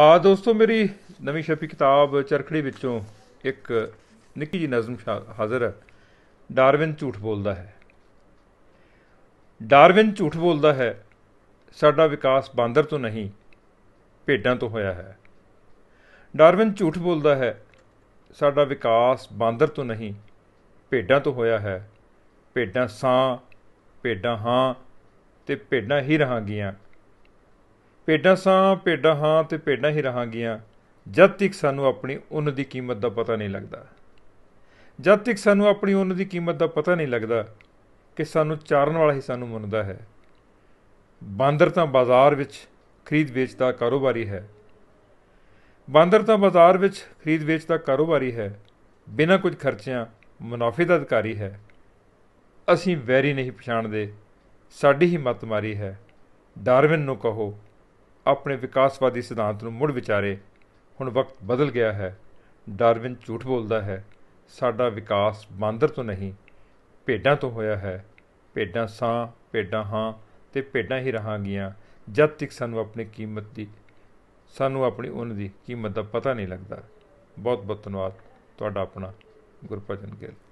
ਆ ਦੋਸਤੋ ਮੇਰੀ ਨਵੀਂ ਛਪੀ ਕਿਤਾਬ ਚਰਖੜੀ ਵਿੱਚੋਂ ਇੱਕ ਨਿੱਕੀ ਜੀ ਨਜ਼ਮ ਹਾਜ਼ਰ ਹੈ ਡਾਰਵਿਨ ਝੂਠ ਬੋਲਦਾ ਹੈ ਡਾਰਵਿਨ ਝੂਠ ਬੋਲਦਾ ਹੈ ਸਾਡਾ ਵਿਕਾਸ ਬਾਂਦਰ ਤੋਂ ਨਹੀਂ ਭੇਡਾਂ ਤੋਂ ਹੋਇਆ ਹੈ ਡਾਰਵਿਨ ਝੂਠ ਬੋਲਦਾ ਹੈ ਸਾਡਾ ਵਿਕਾਸ ਬਾਂਦਰ ਤੋਂ ਨਹੀਂ ਭੇਡਾਂ ਤੋਂ ਹੋਇਆ ਹੈ ਭੇਡਾਂ ਸਾਂ ਭੇਡਾਂ ਹਾਂ ਤੇ ਭੇਡਾਂ ਹੀ ਰਹਾਂਗੀਆਂ ਭੇਡਾਂ ਸਾਂ ਭੇਡਾਂ ਹਾਂ ਤੇ ਭੇਡਾਂ ਹੀ ਰਹਾਂਗੀਆਂ ਜਦ ਤੱਕ ਸਾਨੂੰ ਆਪਣੀ ਉਨ ਦੀ ਕੀਮਤ ਦਾ ਪਤਾ ਨਹੀਂ ਲੱਗਦਾ ਜਦ ਤੱਕ ਸਾਨੂੰ ਆਪਣੀ ਉਨ ਦੀ ਕੀਮਤ ਦਾ ਪਤਾ ਨਹੀਂ ਲੱਗਦਾ ਕਿ ਸਾਨੂੰ ਚਾਰਨ ਵਾਲਾ ਹੀ ਸਾਨੂੰ ਮੰਨਦਾ ਹੈ ਬਾਂਦਰ ਤਾਂ ਬਾਜ਼ਾਰ ਵਿੱਚ ਖਰੀਦ ਵੇਚ ਦਾ ਕਾਰੋਬਾਰੀ ਹੈ ਬਾਂਦਰ ਤਾਂ ਬਾਜ਼ਾਰ ਵਿੱਚ ਖਰੀਦ ਵੇਚ ਦਾ ਕਾਰੋਬਾਰੀ ਹੈ ਬਿਨਾਂ ਕੁਝ ਖਰਚਿਆਂ ਮੁਨਾਫੇ ਦਾ ਅਧਿਕਾਰੀ ਹੈ ਅਸੀਂ ਵੈਰੀ ਨਹੀਂ ਪਛਾਣਦੇ ਸਾਡੀ ਹੀ ਮਤਮਾਰੀ ਹੈ ਡਾਰਵਿਨ ਨੂੰ ਕਹੋ ਆਪਣੇ ਵਿਕਾਸਵਾਦੀ ਸਿਧਾਂਤ ਨੂੰ ਮੁੜ ਵਿਚਾਰੇ ਹੁਣ ਵਕਤ ਬਦਲ ਗਿਆ ਹੈ ਡਾਰਵਿਨ ਝੂਠ ਬੋਲਦਾ ਹੈ ਸਾਡਾ ਵਿਕਾਸ ਬਾਂਦਰ ਤੋਂ ਨਹੀਂ ਭੇਡਾਂ ਤੋਂ ਹੋਇਆ ਹੈ ਭੇਡਾਂ ਸਾਂ ਭੇਡਾਂ ਹਾਂ ਤੇ ਭੇਡਾਂ ਹੀ ਰਹਾਂਗੀਆਂ ਜਦ ਤੱਕ ਸਾਨੂੰ ਆਪਣੀ ਕੀਮਤ ਦੀ ਸਾਨੂੰ ਆਪਣੀ ਉਹਨਾਂ ਦੀ ਕੀਮਤ ਦਾ ਪਤਾ ਨਹੀਂ ਲੱਗਦਾ ਬਹੁਤ ਬਹੁਤ ਧੰਨਵਾਦ ਤੁਹਾਡਾ ਆਪਣਾ ਗੁਰਪ੍ਰਜਨ ਗਿੱਲ